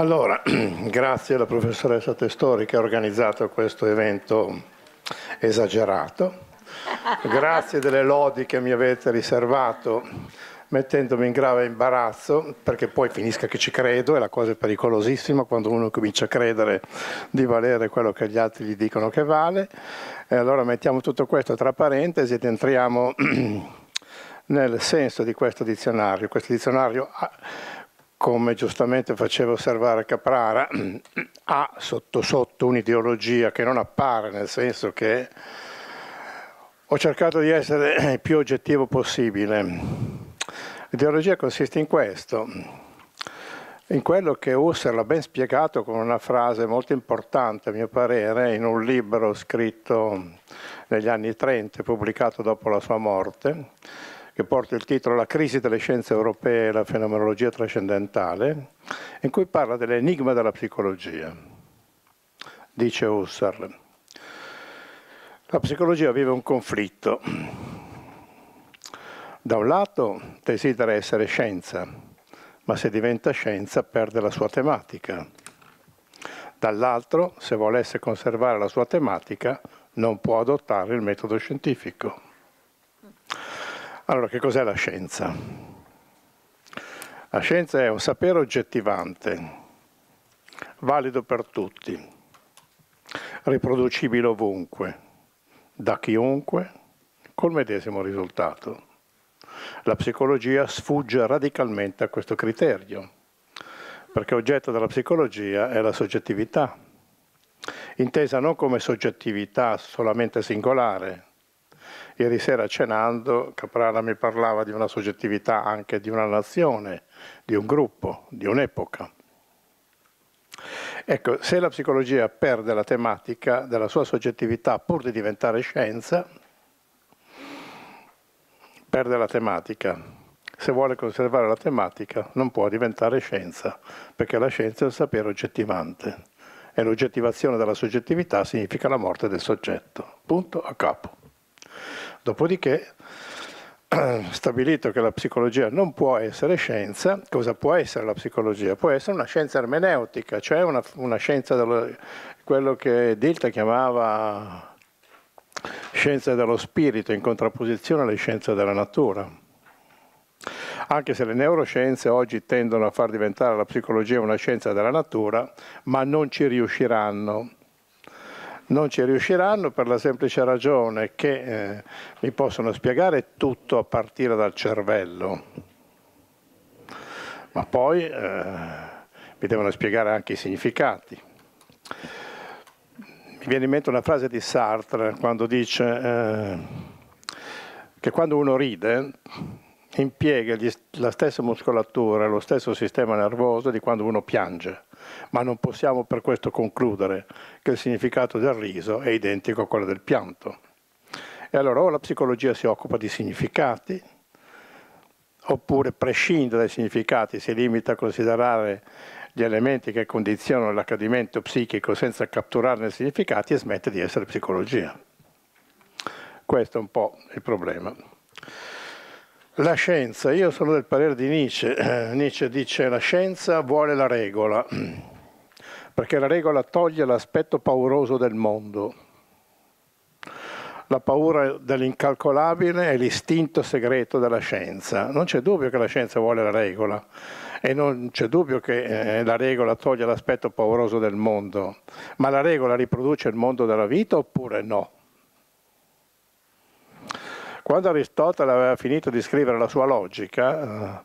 Allora, grazie alla professoressa Testori che ha organizzato questo evento esagerato. Grazie delle lodi che mi avete riservato mettendomi in grave imbarazzo, perché poi finisca che ci credo, e la cosa è pericolosissima quando uno comincia a credere di valere quello che gli altri gli dicono che vale. E allora mettiamo tutto questo tra parentesi ed entriamo nel senso di questo dizionario. Questo dizionario Ha, come giustamente faceva osservare Caprara, ha sotto sotto un'ideologia che non appare, nel senso che ho cercato di essere il più oggettivo possibile. L'ideologia consiste in questo, in quello che Husserl ha ben spiegato con una frase molto importante, a mio parere, in un libro scritto negli anni 30, pubblicato dopo la sua morte, che porta il titolo La crisi delle scienze europee e la fenomenologia trascendentale, in cui parla dell'enigma della psicologia, dice Husserl. La psicologia vive un conflitto. Da un lato desidera essere scienza, ma se diventa scienza perde la sua tematica. Dall'altro, se volesse conservare la sua tematica, non può adottare il metodo scientifico. Allora, che cos'è la scienza? La scienza è un sapere oggettivante, valido per tutti, riproducibile ovunque, da chiunque, col medesimo risultato. La psicologia sfugge radicalmente a questo criterio, perché oggetto della psicologia è la soggettività, intesa non come soggettività solamente singolare, Ieri sera cenando Caprara mi parlava di una soggettività anche di una nazione, di un gruppo, di un'epoca. Ecco, se la psicologia perde la tematica della sua soggettività pur di diventare scienza, perde la tematica. Se vuole conservare la tematica non può diventare scienza, perché la scienza è il sapere oggettivante e l'oggettivazione della soggettività significa la morte del soggetto. Punto a capo. Dopodiché, stabilito che la psicologia non può essere scienza, cosa può essere la psicologia? Può essere una scienza ermeneutica, cioè una, una scienza dello, quello che Dilta chiamava scienza dello spirito in contrapposizione alle scienze della natura. Anche se le neuroscienze oggi tendono a far diventare la psicologia una scienza della natura, ma non ci riusciranno non ci riusciranno per la semplice ragione che eh, mi possono spiegare tutto a partire dal cervello, ma poi eh, mi devono spiegare anche i significati. Mi viene in mente una frase di Sartre quando dice eh, che quando uno ride impiega gli, la stessa muscolatura, lo stesso sistema nervoso di quando uno piange, ma non possiamo per questo concludere che il significato del riso è identico a quello del pianto. E allora o la psicologia si occupa di significati, oppure prescinde dai significati, si limita a considerare gli elementi che condizionano l'accadimento psichico senza catturarne i significati e smette di essere psicologia. Questo è un po' il problema. La scienza, io sono del parere di Nietzsche. Eh, Nietzsche dice la scienza vuole la regola, perché la regola toglie l'aspetto pauroso del mondo. La paura dell'incalcolabile è l'istinto segreto della scienza. Non c'è dubbio che la scienza vuole la regola e non c'è dubbio che eh, la regola toglie l'aspetto pauroso del mondo, ma la regola riproduce il mondo della vita oppure no? Quando Aristotele aveva finito di scrivere la sua logica, eh,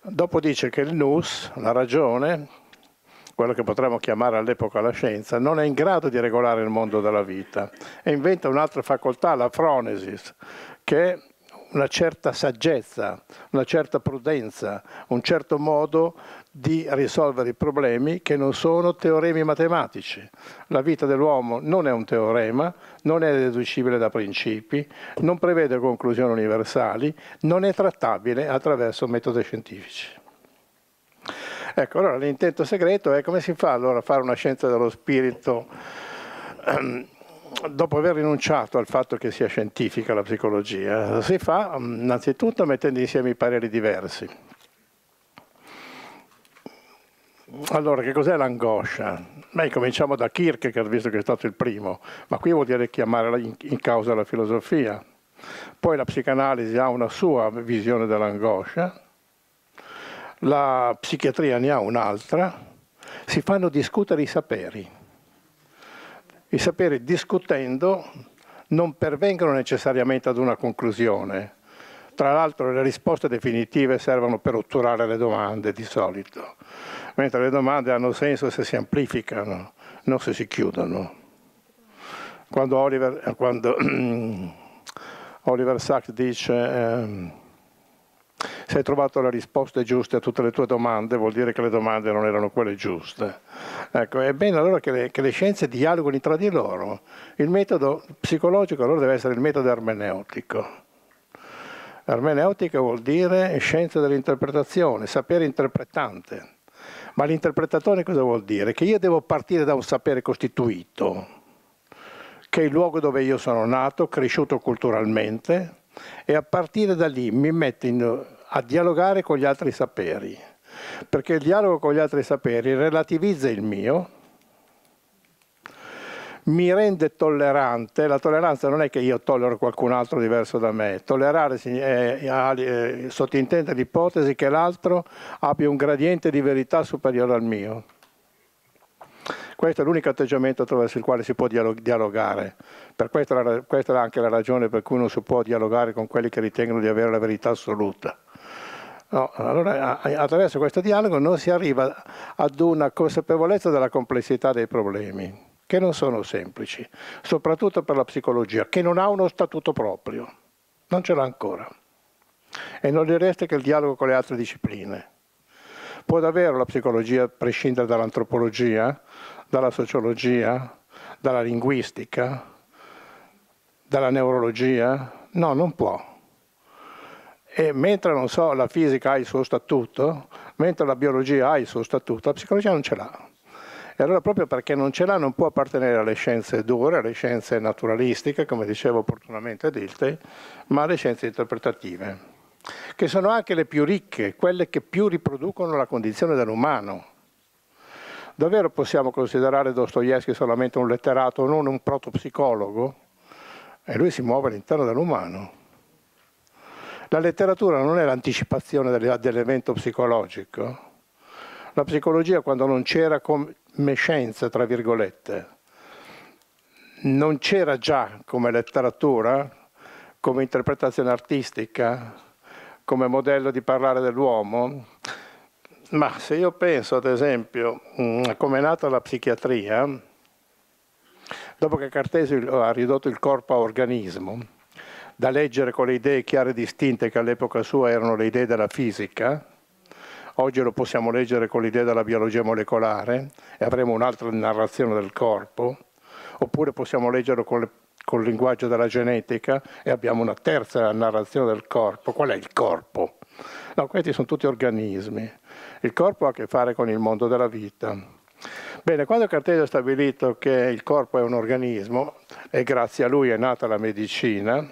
dopo dice che il nous, la ragione, quello che potremmo chiamare all'epoca la scienza, non è in grado di regolare il mondo della vita e inventa un'altra facoltà, la fronesis, che una certa saggezza, una certa prudenza, un certo modo di risolvere i problemi che non sono teoremi matematici. La vita dell'uomo non è un teorema, non è deducibile da principi, non prevede conclusioni universali, non è trattabile attraverso metodi scientifici. Ecco, allora l'intento segreto è come si fa allora a fare una scienza dello spirito ehm, dopo aver rinunciato al fatto che sia scientifica la psicologia, si fa mm, innanzitutto mettendo insieme i pareri diversi. Allora, che cos'è l'angoscia? Beh, cominciamo da Kierkegaard, visto che è stato il primo, ma qui vuol dire chiamare in causa la filosofia. Poi la psicanalisi ha una sua visione dell'angoscia, la psichiatria ne ha un'altra, si fanno discutere i saperi i saperi discutendo non pervengono necessariamente ad una conclusione. Tra l'altro le risposte definitive servono per otturare le domande di solito, mentre le domande hanno senso se si amplificano, non se si chiudono. Quando Oliver, eh, quando Oliver Sacks dice... Ehm, se hai trovato le risposte giuste a tutte le tue domande, vuol dire che le domande non erano quelle giuste. Ecco, è bene allora che le, che le scienze dialoghino tra di loro. Il metodo psicologico allora deve essere il metodo ermeneutico. Ermeneutica vuol dire scienza dell'interpretazione, sapere interpretante. Ma l'interpretatore cosa vuol dire? Che io devo partire da un sapere costituito, che è il luogo dove io sono nato, cresciuto culturalmente, e a partire da lì mi metto in a dialogare con gli altri saperi, perché il dialogo con gli altri saperi relativizza il mio, mi rende tollerante, la tolleranza non è che io tollero qualcun altro diverso da me, tollerare eh, eh, sottintende l'ipotesi che l'altro abbia un gradiente di verità superiore al mio. Questo è l'unico atteggiamento attraverso il quale si può dialogare. Per questo, questa è anche la ragione per cui non si può dialogare con quelli che ritengono di avere la verità assoluta. No, allora, attraverso questo dialogo non si arriva ad una consapevolezza della complessità dei problemi, che non sono semplici, soprattutto per la psicologia, che non ha uno statuto proprio, non ce l'ha ancora. E non gli resta che il dialogo con le altre discipline. Può davvero la psicologia prescindere dall'antropologia, dalla sociologia, dalla linguistica, dalla neurologia? No, non può. E mentre non so, la fisica ha il suo statuto, mentre la biologia ha il suo statuto, la psicologia non ce l'ha. E allora proprio perché non ce l'ha non può appartenere alle scienze dure, alle scienze naturalistiche, come dicevo opportunamente Dilte, ma alle scienze interpretative che sono anche le più ricche, quelle che più riproducono la condizione dell'umano. Davvero possiamo considerare Dostoevsky solamente un letterato, non un protopsicologo? E lui si muove all'interno dell'umano. La letteratura non è l'anticipazione dell'evento psicologico. La psicologia quando non c'era come scienza, tra virgolette, non c'era già come letteratura, come interpretazione artistica, come modello di parlare dell'uomo, ma se io penso ad esempio mm, a come è nata la psichiatria, dopo che Cartesi ha ridotto il corpo a organismo, da leggere con le idee chiare e distinte che all'epoca sua erano le idee della fisica, oggi lo possiamo leggere con l'idea della biologia molecolare e avremo un'altra narrazione del corpo, oppure possiamo leggerlo con le col linguaggio della genetica e abbiamo una terza narrazione del corpo. Qual è il corpo? No, questi sono tutti organismi. Il corpo ha a che fare con il mondo della vita. Bene, quando Cartesio ha stabilito che il corpo è un organismo e grazie a lui è nata la medicina,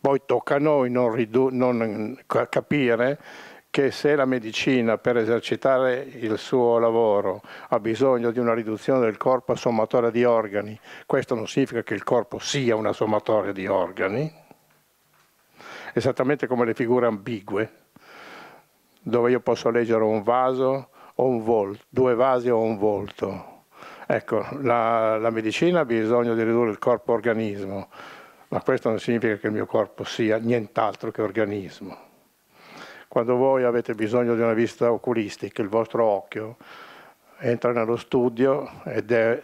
poi tocca a noi non, non capire che se la medicina per esercitare il suo lavoro ha bisogno di una riduzione del corpo a sommatoria di organi, questo non significa che il corpo sia una sommatoria di organi, esattamente come le figure ambigue, dove io posso leggere un vaso o un volto, due vasi o un volto. Ecco, la, la medicina ha bisogno di ridurre il corpo-organismo, ma questo non significa che il mio corpo sia nient'altro che organismo. Quando voi avete bisogno di una vista oculistica, il vostro occhio entra nello studio ed è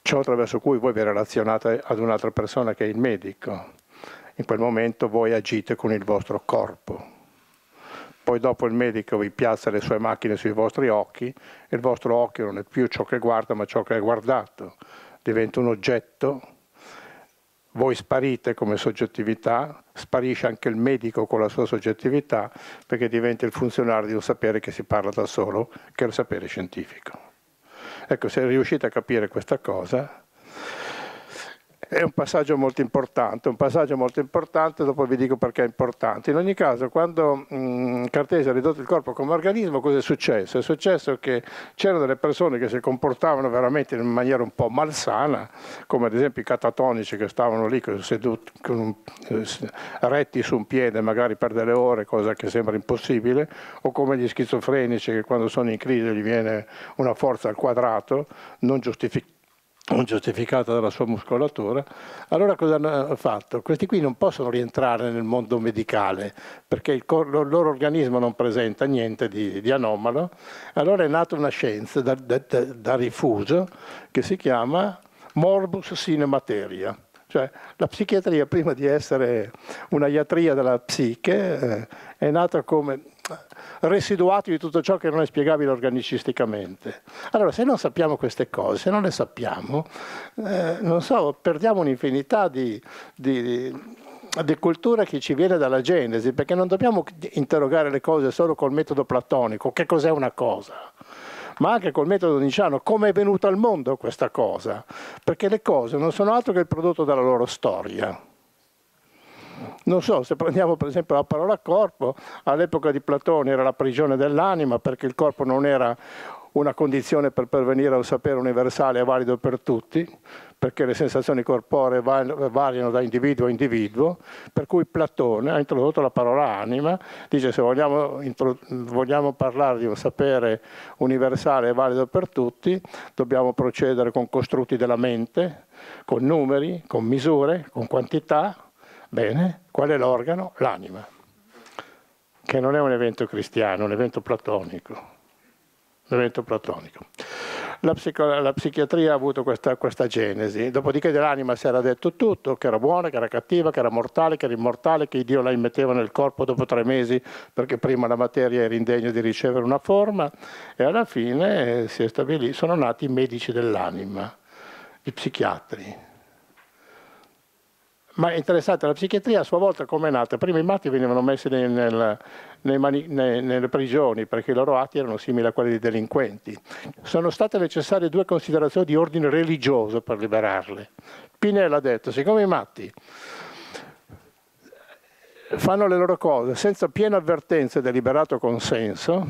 ciò attraverso cui voi vi relazionate ad un'altra persona che è il medico. In quel momento voi agite con il vostro corpo. Poi dopo il medico vi piazza le sue macchine sui vostri occhi e il vostro occhio non è più ciò che guarda ma ciò che è guardato. Diventa un oggetto voi sparite come soggettività, sparisce anche il medico con la sua soggettività perché diventa il funzionario di un sapere che si parla da solo, che è il sapere scientifico. Ecco, se riuscite a capire questa cosa, è un passaggio molto importante, un passaggio molto importante, dopo vi dico perché è importante. In ogni caso, quando mh, mm, Cartesio ha ridotto il corpo come organismo, cosa è successo? È successo che c'erano delle persone che si comportavano veramente in maniera un po' malsana, come ad esempio i catatonici che stavano lì seduti, con, eh, retti su un piede magari per delle ore, cosa che sembra impossibile, o come gli schizofrenici che quando sono in crisi gli viene una forza al quadrato, non giustificata non giustificata dalla sua muscolatura, allora cosa hanno eh, fatto? Questi qui non possono rientrare nel mondo medicale perché il, loro organismo non presenta niente di, di anomalo, allora è nata una scienza da, da, da rifugio che si chiama morbus sine materia. Cioè, la psichiatria prima di essere una iatria della psiche eh, è nata come residuati di tutto ciò che non è spiegabile organicisticamente. Allora, se non sappiamo queste cose, se non le sappiamo, eh, non so, perdiamo un'infinità di, di, di di cultura che ci viene dalla Genesi, perché non dobbiamo interrogare le cose solo col metodo platonico, che cos'è una cosa, ma anche col metodo niciano, come è venuta al mondo questa cosa, perché le cose non sono altro che il prodotto della loro storia. Non so, se prendiamo per esempio la parola corpo, all'epoca di Platone era la prigione dell'anima perché il corpo non era una condizione per pervenire a un sapere universale e valido per tutti, perché le sensazioni corporee variano da individuo a individuo, per cui Platone ha introdotto la parola anima, dice se vogliamo, vogliamo parlare di un sapere universale e valido per tutti, dobbiamo procedere con costrutti della mente, con numeri, con misure, con quantità, Bene, qual è l'organo? L'anima, che non è un evento cristiano, è un evento platonico. Un evento platonico. La, la, psichiatria ha avuto questa, questa genesi, dopodiché dell'anima si era detto tutto, che era buona, che era cattiva, che era mortale, che era immortale, che Dio la immetteva nel corpo dopo tre mesi perché prima la materia era indegna di ricevere una forma e alla fine eh, sono nati i medici dell'anima, i psichiatri, ma è interessante, la psichiatria a sua volta come è nata? Prima i matti venivano messi nei, nel, nei mani, nei, nelle prigioni perché i loro atti erano simili a quelli dei delinquenti. Sono state necessarie due considerazioni di ordine religioso per liberarle. Pinella ha detto, siccome i matti fanno le loro cose senza piena avvertenza e deliberato consenso,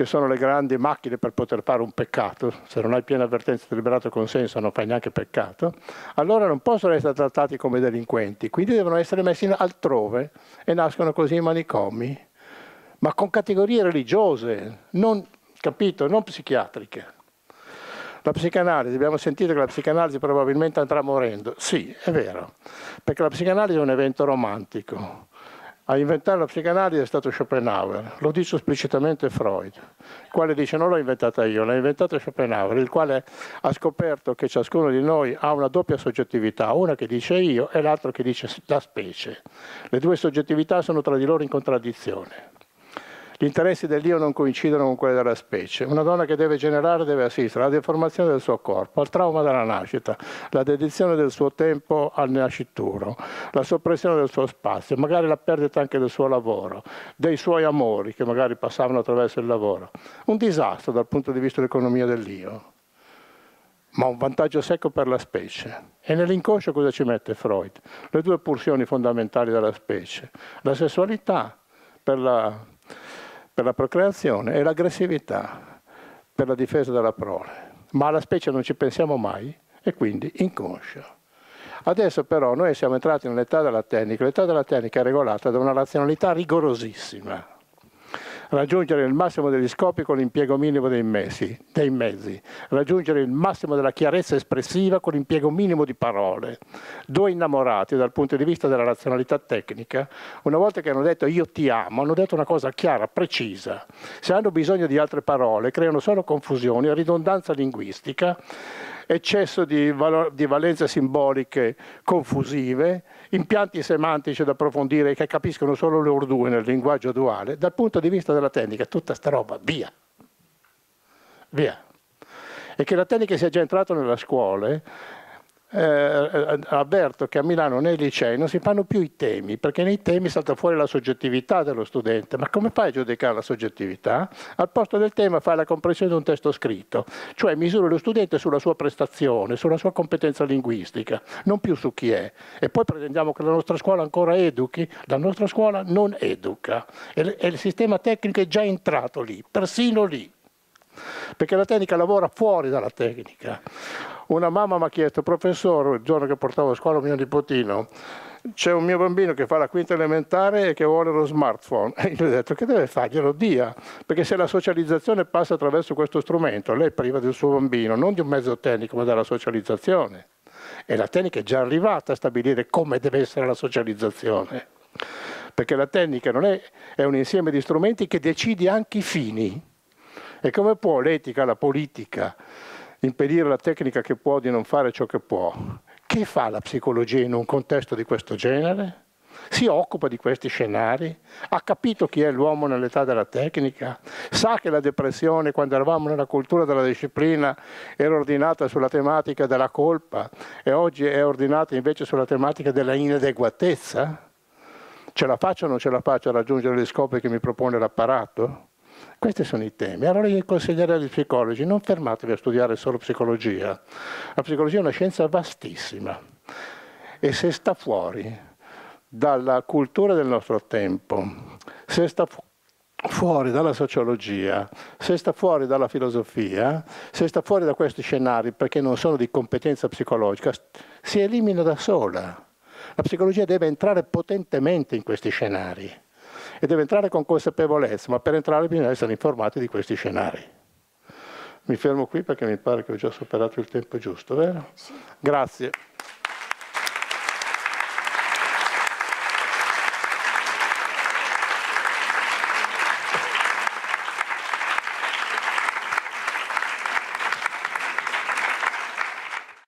che sono le grandi macchine per poter fare un peccato, se non hai piena avvertenza deliberato consenso non fai neanche peccato, allora non possono essere trattati come delinquenti, quindi devono essere messi altrove e nascono così i manicomi, ma con categorie religiose, non, capito, non psichiatriche. La psicanalisi, abbiamo sentito che la psicanalisi probabilmente andrà morendo. Sì, è vero, perché la psicanalisi è un evento romantico a inventare la psicanalisi è stato Schopenhauer, lo dice esplicitamente Freud, il quale dice non l'ho inventata io, l'ha inventata Schopenhauer, il quale ha scoperto che ciascuno di noi ha una doppia soggettività, una che dice io e l'altra che dice la specie. Le due soggettività sono tra di loro in contraddizione. Gli interessi dell'io non coincidono con quelli della specie. Una donna che deve generare deve assistere alla deformazione del suo corpo, al trauma della nascita, la dedizione del suo tempo al nascituro, la soppressione del suo spazio, magari la perdita anche del suo lavoro, dei suoi amori che magari passavano attraverso il lavoro. Un disastro dal punto di vista dell'economia dell'io ma un vantaggio secco per la specie. E nell'inconscio cosa ci mette Freud? Le due pulsioni fondamentali della specie, la sessualità per la per la procreazione e l'aggressività per la difesa della prole. Ma alla specie non ci pensiamo mai e quindi inconscio. Adesso però noi siamo entrati nell'età della tecnica, l'età della tecnica è regolata da una razionalità rigorosissima raggiungere il massimo degli scopi con l'impiego minimo dei, mesi, dei mezzi, raggiungere il massimo della chiarezza espressiva con l'impiego minimo di parole. Due innamorati dal punto di vista della razionalità tecnica, una volta che hanno detto io ti amo, hanno detto una cosa chiara, precisa. Se hanno bisogno di altre parole, creano solo confusione, ridondanza linguistica eccesso di, valo- di valenze simboliche confusive, impianti semantici da approfondire che capiscono solo le due nel linguaggio duale, dal punto di vista della tecnica, tutta sta roba, via, via. E che la tecnica sia già entrata nella scuola eh, eh, avverto che a Milano nei licei non si fanno più i temi, perché nei temi salta fuori la soggettività dello studente. Ma come fai a giudicare la soggettività? Al posto del tema fai la comprensione di un testo scritto, cioè misuri lo studente sulla sua prestazione, sulla sua competenza linguistica, non più su chi è. E poi pretendiamo che la nostra scuola ancora educhi, la nostra scuola non educa. E, e il sistema tecnico è già entrato lì, persino lì perché la tecnica lavora fuori dalla tecnica. Una mamma mi ha chiesto, professore, il giorno che portavo a scuola mio nipotino, c'è un mio bambino che fa la quinta elementare e che vuole lo smartphone. E io gli ho detto che deve fare? Glielo dia, perché se la socializzazione passa attraverso questo strumento, lei è priva del suo bambino, non di un mezzo tecnico, ma della socializzazione. E la tecnica è già arrivata a stabilire come deve essere la socializzazione. Perché la tecnica non è, è un insieme di strumenti che decide anche i fini. E come può l'etica, la politica, impedire la tecnica che può di non fare ciò che può. Che fa la psicologia in un contesto di questo genere? Si occupa di questi scenari? Ha capito chi è l'uomo nell'età della tecnica? Sa che la depressione, quando eravamo nella cultura della disciplina, era ordinata sulla tematica della colpa e oggi è ordinata invece sulla tematica della inadeguatezza? Ce la faccio o non ce la faccio a raggiungere gli scopi che mi propone l'apparato? Questi sono i temi. Allora io consiglierei agli psicologi, non fermatevi a studiare solo psicologia. La psicologia è una scienza vastissima e se sta fuori dalla cultura del nostro tempo, se sta fu- fuori dalla sociologia, se sta fuori dalla filosofia, se sta fuori da questi scenari perché non sono di competenza psicologica, si elimina da sola. La psicologia deve entrare potentemente in questi scenari e deve entrare con consapevolezza, ma per entrare bisogna essere informati di questi scenari. Mi fermo qui perché mi pare che ho già superato il tempo giusto, vero? Sì. Grazie.